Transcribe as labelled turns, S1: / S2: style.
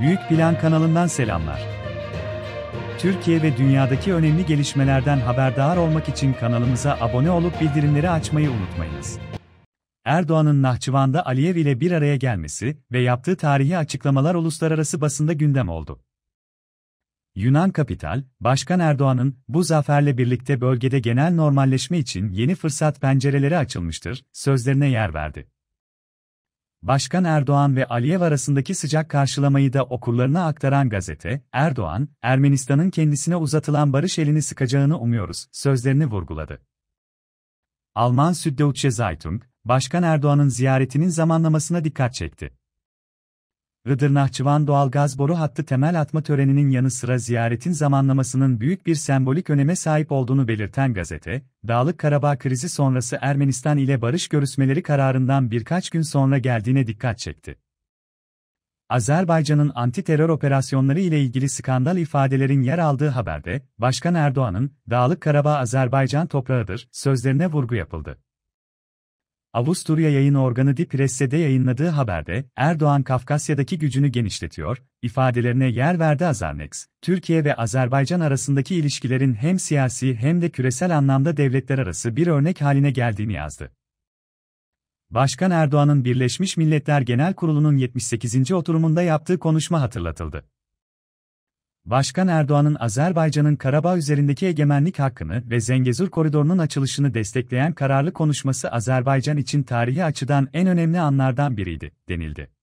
S1: Büyük Plan kanalından selamlar. Türkiye ve dünyadaki önemli gelişmelerden haberdar olmak için kanalımıza abone olup bildirimleri açmayı unutmayınız. Erdoğan'ın Nahçıvan'da Aliyev ile bir araya gelmesi ve yaptığı tarihi açıklamalar uluslararası basında gündem oldu. Yunan Kapital, Başkan Erdoğan'ın bu zaferle birlikte bölgede genel normalleşme için yeni fırsat pencereleri açılmıştır sözlerine yer verdi. Başkan Erdoğan ve Aliyev arasındaki sıcak karşılamayı da okurlarına aktaran gazete, Erdoğan, Ermenistan'ın kendisine uzatılan barış elini sıkacağını umuyoruz, sözlerini vurguladı. Alman Süddeutsche Zeitung, Başkan Erdoğan'ın ziyaretinin zamanlamasına dikkat çekti. Iğdır Nahçıvan doğalgaz boru hattı temel atma töreninin yanı sıra ziyaretin zamanlamasının büyük bir sembolik öneme sahip olduğunu belirten gazete, Dağlık Karabağ krizi sonrası Ermenistan ile barış görüşmeleri kararından birkaç gün sonra geldiğine dikkat çekti. Azerbaycan'ın anti-terör operasyonları ile ilgili skandal ifadelerin yer aldığı haberde, Başkan Erdoğan'ın, Dağlık Karabağ Azerbaycan toprağıdır, sözlerine vurgu yapıldı. Avusturya yayın organı Die Presse'de yayınladığı haberde, Erdoğan Kafkasya'daki gücünü genişletiyor, ifadelerine yer verdi Azarnex, Türkiye ve Azerbaycan arasındaki ilişkilerin hem siyasi hem de küresel anlamda devletler arası bir örnek haline geldiğini yazdı. Başkan Erdoğan'ın Birleşmiş Milletler Genel Kurulu'nun 78. oturumunda yaptığı konuşma hatırlatıldı. Başkan Erdoğan'ın Azerbaycan'ın Karabağ üzerindeki egemenlik hakkını ve Zengezur koridorunun açılışını destekleyen kararlı konuşması Azerbaycan için tarihi açıdan en önemli anlardan biriydi, denildi.